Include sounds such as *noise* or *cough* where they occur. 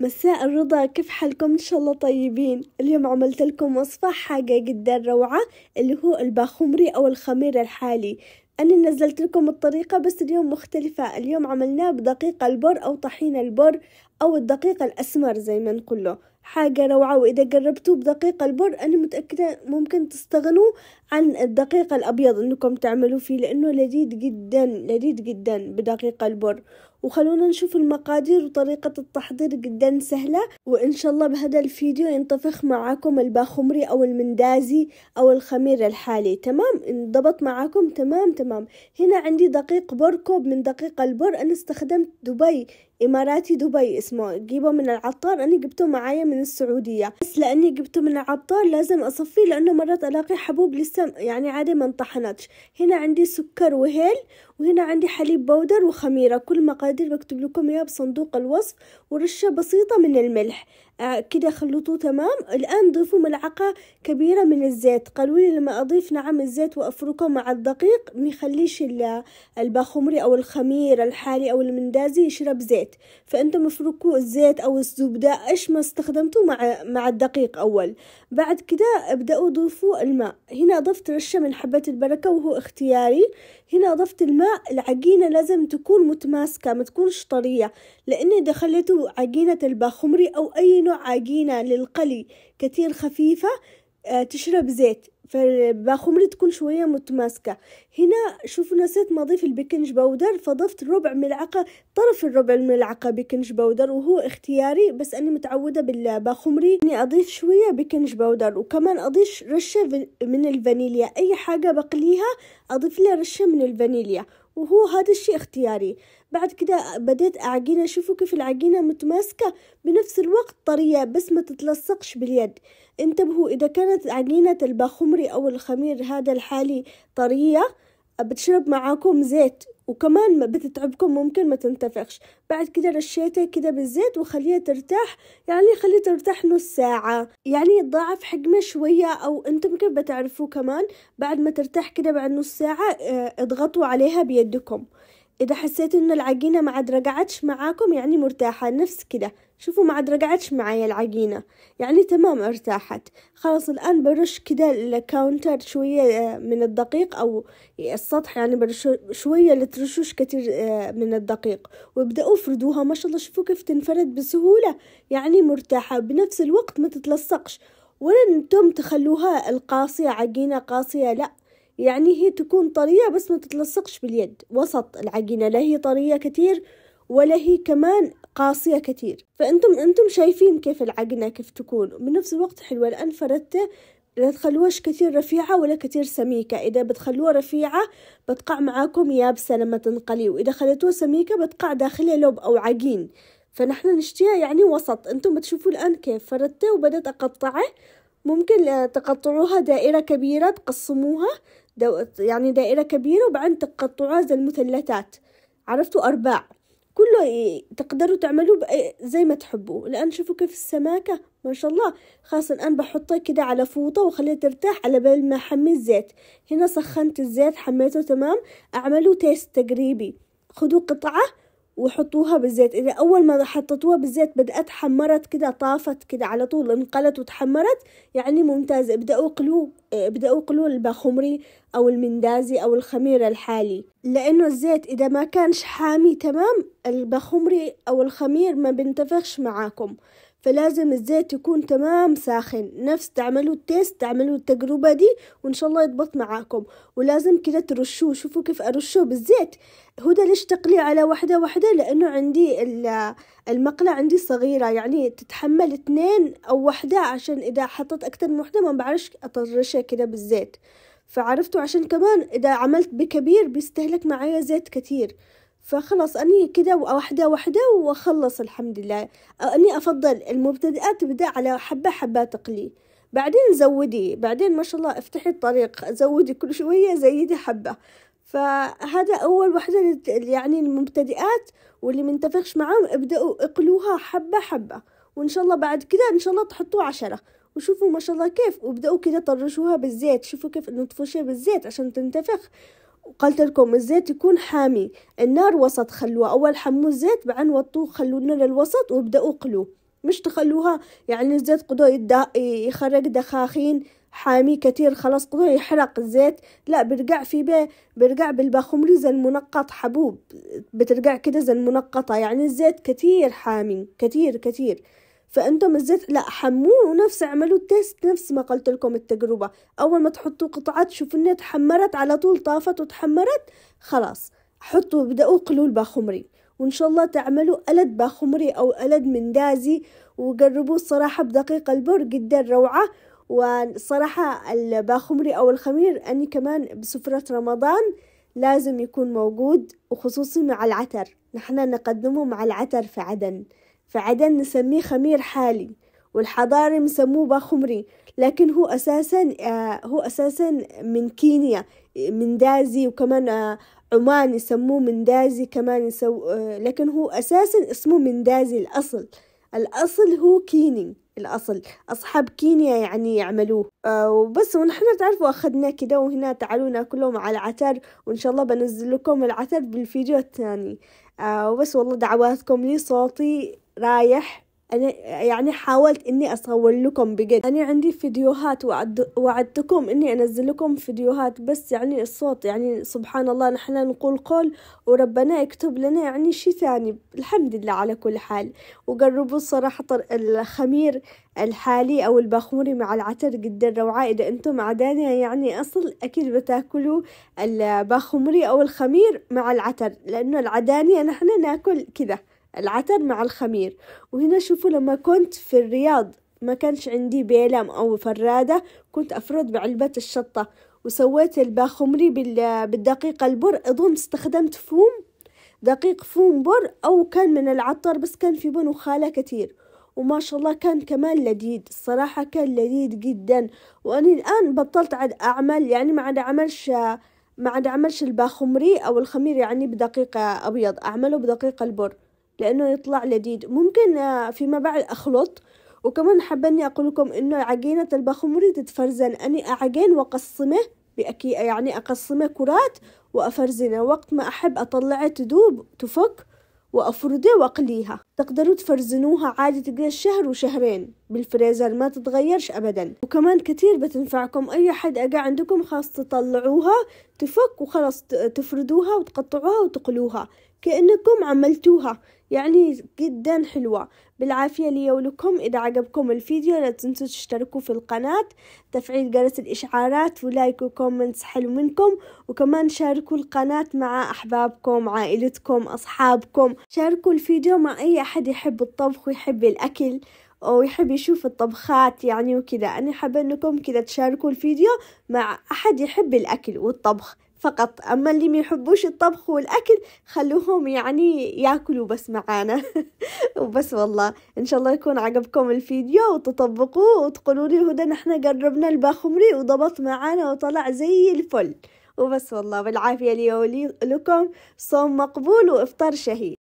مساء الرضا كيف حالكم ان شاء الله طيبين اليوم عملت لكم وصفة حاجة جدا روعة اللي هو الباخمري او الخمير الحالي انا نزلت لكم الطريقة بس اليوم مختلفة اليوم عملناه بدقيق البر او طحين البر او الدقيق الاسمر زي ما نقوله حاجة روعة وإذا جربتوه بدقيق البر أنا متأكدة ممكن تستغنوا عن الدقيق الأبيض إنكم تعملوا فيه لأنه لذيذ جدا لذيذ جدا بدقيق البر وخلونا نشوف المقادير وطريقة التحضير جدا سهلة وإن شاء الله بهذا الفيديو ينطفخ معاكم الباخمري أو المندازي أو الخمير الحالي تمام انضبط معاكم تمام تمام هنا عندي دقيق بر كوب من دقيق البر أنا استخدمت دبي إماراتي دبي اسمه جيبه من العطار أنا جبته معايا من السعودية بس لأني جبته من العطار لازم أصفيه لأنه مرات ألاقي حبوب لسه يعني عادي ما انطحنتش هنا عندي سكر وهيل وهنا عندي حليب بودر وخميرة كل مقادير بكتب لكم إياها بصندوق الوصف ورشة بسيطة من الملح آه، كده خلطوه تمام الآن ضيفوا ملعقة كبيرة من الزيت قالوا لي لما أضيف نعم الزيت وأفركه مع الدقيق ميخليش الباخمري أو الخمير الحالي أو المندازي يشرب زيت فأنتم افركوا الزيت أو الزبدة إيش ما استخدمتوا مع, مع الدقيق أول بعد كده ابدأوا ضيفوا الماء هنا أضفت رشة من حبة البركة وهو اختياري هنا أضفت الماء العجينة لازم تكون متماسكة ما تكونش طرية لاني إذا عجينة الباخمري أو أي منه عجينة للقلي كتير خفيفة آه، تشرب زيت فالباخمرة تكون شوية متماسكة هنا شوفوا نسيت ما أضيف البيكنج باودر فضفت ربع ملعقة طرف الربع الملعقة بيكنج باودر وهو اختياري بس أنا متعودة بالباخمري إني أضيف شوية بيكنج باودر وكمان أضيف رشة من الفانيليا أي حاجة بقليها أضيف لها رشة من الفانيليا وهو هذا الشيء اختياري بعد كده بديت أعجنها شوفوا كيف العجينة متماسكة بنفس الوقت طرية بس ما تتلصقش باليد انتبهوا إذا كانت عجينة البخمري أو الخمير هذا الحالي طرية بتشرب معاكم زيت وكمان ما بتتعبكم ممكن ما تنتفخش بعد كده رشيتها كده بالزيت وخليها ترتاح يعني خليها ترتاح نص ساعة يعني تضاعف حجمها شوية أو أنتم كيف بتعرفوا كمان بعد ما ترتاح كده بعد نص ساعة آه، اضغطوا عليها بيدكم اذا حسيتوا ان العجينه ما عاد رجعتش معاكم يعني مرتاحه نفس كده شوفوا ما عاد رجعتش معايا العجينه يعني تمام ارتاحت خلاص الان برش كده الكاونتر شويه آه، من الدقيق او السطح يعني برش شويه لترشوش ترشوش كتير آه، من الدقيق وابداوا افردوها ما شاء الله شوفوا كيف تنفرد بسهوله يعني مرتاحه بنفس الوقت ما تتلصقش ولا انتم تخلوها القاسيه عجينه قاسيه لا يعني هي تكون طرية بس ما تتلصقش باليد وسط العجينة لا هي طرية كتير ولا هي كمان قاسية كتير فأنتم أنتم شايفين كيف العجنة كيف تكون بنفس الوقت حلوة الآن فردته لا تخلوهاش كتير رفيعة ولا كتير سميكة إذا بتخلوها رفيعة بتقع معاكم يابسة لما تنقلي وإذا خليتوها سميكة بتقع داخلها لوب أو عجين فنحن نشتيها يعني وسط أنتم بتشوفوا الآن كيف فردته وبدأت أقطعه ممكن آه، تقطعوها دائرة كبيرة تقسموها يعني دائرة كبيرة وبعدين تقطعوها زي المثلثات عرفتوا أرباع كله تقدروا تعملوه زي ما تحبوا الآن شوفوا كيف السماكة ما شاء الله خلاص الآن بحطها كده على فوطة وخليها ترتاح على بال ما أحمي الزيت هنا سخنت الزيت حميته تمام أعملوا تيست تقريبي خذوا قطعة وحطوها بالزيت إذا أول ما حطيتوها بالزيت بدأت حمرت كده طافت كده على طول انقلت وتحمرت يعني ممتازة ابدأوا قلوه آه، بدأوا يقولوا البخمري أو المندازي أو الخمير الحالي لأنه الزيت إذا ما كانش حامي تمام البخمري أو الخمير ما بنتفخش معاكم فلازم الزيت يكون تمام ساخن نفس تعملوا التيست تعملوا التجربة دي وإن شاء الله يضبط معاكم ولازم كده ترشوه شوفوا كيف أرشوه بالزيت هدى ليش تقلي على واحدة واحدة لأنه عندي المقلة عندي صغيرة يعني تتحمل اثنين أو وحدة عشان إذا حطيت أكتر من وحدة ما بعرفش أطرشها كده بالزيت فعرفتوا عشان كمان إذا عملت بكبير بيستهلك معايا زيت كتير فخلص أني كده واحدة واحدة وأخلص الحمد لله أني أفضل المبتدئات تبدأ على حبة حبة تقلي بعدين زودي بعدين ما شاء الله افتحي الطريق زودي كل شوية زيدي حبة فهذا أول وحدة يعني المبتدئات واللي منتفقش معاهم ابدأوا اقلوها حبة حبة وإن شاء الله بعد كده إن شاء الله تحطوا عشرة وشوفوا ما شاء الله كيف وابدأوا كده طرشوها بالزيت شوفوا كيف إنه تفرشوها بالزيت عشان تنتفخ وقلت لكم الزيت يكون حامي النار وسط خلوها أول حموا الزيت بعدين وطوه خلوا النار الوسط وابدأوا قلوه مش تخلوها يعني الزيت قدو يخرج دخاخين حاميه كتير خلاص قوي يحرق الزيت لا برجع في بيه برجع بالبخمري زي المنقط حبوب بترجع كده زي المنقطة يعني الزيت كتير حامي كتير كتير فانتم الزيت لا حموه ونفس عملوا التيست نفس ما قلت لكم التجربة اول ما تحطوا قطعات شوفوا انها تحمرت على طول طافت وتحمرت خلاص حطوا بدأوا قلوا الباخمري وإن شاء الله تعملوا ألد باخمري أو ألد مندازي وجربوه الصراحة بدقيق البر جدا روعة والصراحة الباخمري أو الخمير أني كمان بسفرة رمضان لازم يكون موجود وخصوصي مع العتر نحن نقدمه مع العتر في عدن في عدن نسميه خمير حالي والحضاري مسموه باخمري لكن هو أساسا آه، هو أساسا من كينيا من دازي وكمان آه، عمان يسموه من دازي كمان يسو آه، لكن هو أساسا اسمه من دازي الأصل الأصل هو كيني الأصل أصحاب كينيا يعني يعملوه أه وبس ونحن تعرفوا أخذنا كده وهنا تعالوا ناكلهم على العتر وإن شاء الله بنزل لكم العتر بالفيديو الثاني أه وبس والله دعواتكم لي صوتي رايح أنا يعني حاولت إني أصور لكم بجد أنا يعني عندي فيديوهات وعد وعدتكم إني أنزل لكم فيديوهات بس يعني الصوت يعني سبحان الله نحن نقول قول وربنا يكتب لنا يعني شي ثاني الحمد لله على كل حال وقربوا الصراحة الخمير الحالي أو الباخوري مع العتر جدا روعة إذا أنتم عدانا يعني أصل أكيد بتاكلوا الباخوري أو الخمير مع العتر لأنه العدانية نحن ناكل كذا العتب مع الخمير وهنا شوفوا لما كنت في الرياض ما كانش عندي بيلم أو فرادة كنت أفرد بعلبة الشطة وسويت الباخمري بالدقيق البر أظن استخدمت فوم دقيق فوم بر أو كان من العطر بس كان في بن وخالة كتير وما شاء الله كان كمان لذيذ الصراحة كان لذيذ جدا وأني الآن بطلت عاد أعمل يعني ما عاد أعملش ما عاد أعملش الباخمري أو الخمير يعني بدقيق أبيض أعمله بدقيق البر لأنه يطلع لذيذ ممكن آه، فيما بعد أخلط وكمان حابة إني أقول لكم إنه عجينة البخمري تتفرزن أني أعجن وأقسمه بأكي يعني أقسمه كرات وأفرزنه وقت ما أحب أطلعه تذوب تفك وأفرده وأقليها تقدروا تفرزنوها عادي تقدر شهر وشهرين بالفريزر ما تتغيرش أبدا وكمان كتير بتنفعكم أي حد حدقة عندكم خلاص تطلعوها تفك وخلاص تفردوها وتقطعوها وتقلوها كأنكم عملتوها يعني جدا حلوة بالعافية لي ولكم إذا عجبكم الفيديو لا تنسوا تشتركوا في القناة تفعيل جرس الإشعارات ولايك وكومنتس حلو منكم وكمان شاركوا القناة مع أحبابكم عائلتكم أصحابكم شاركوا الفيديو مع أي أحد يحب الطبخ ويحب الأكل ويحب يشوف الطبخات يعني وكذا أنا حابة أنكم كذا تشاركوا الفيديو مع أحد يحب الأكل والطبخ فقط أما اللي ما يحبوش الطبخ والأكل خلوهم يعني ياكلوا بس معانا *laughs* وبس والله إن شاء الله يكون عجبكم الفيديو وتطبقوه وتقولوا لي هدى نحن قربنا الباخمري وضبط معانا وطلع زي الفل وبس والله بالعافية لي لكم صوم مقبول وإفطار شهي